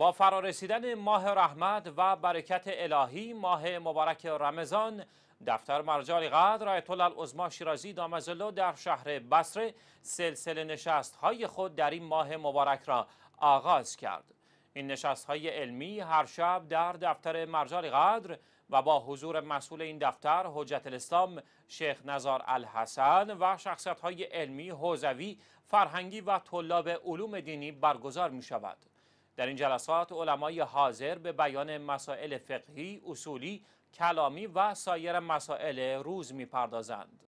با فرارسیدن ماه رحمت و برکت الهی ماه مبارک رمضان دفتر مرجع قدر آیت الله العظما شیرازی دامزلو در شهر بصره سلسله نشست های خود در این ماه مبارک را آغاز کرد این نشست های علمی هر شب در دفتر مرجع قدر و با حضور مسئول این دفتر حجت الاسلام شیخ نزار الحسن و شخصیت های علمی حوزوی فرهنگی و طلاب علوم دینی برگزار می شود در این جلسات علمای حاضر به بیان مسائل فقهی، اصولی، کلامی و سایر مسائل روز میپردازند.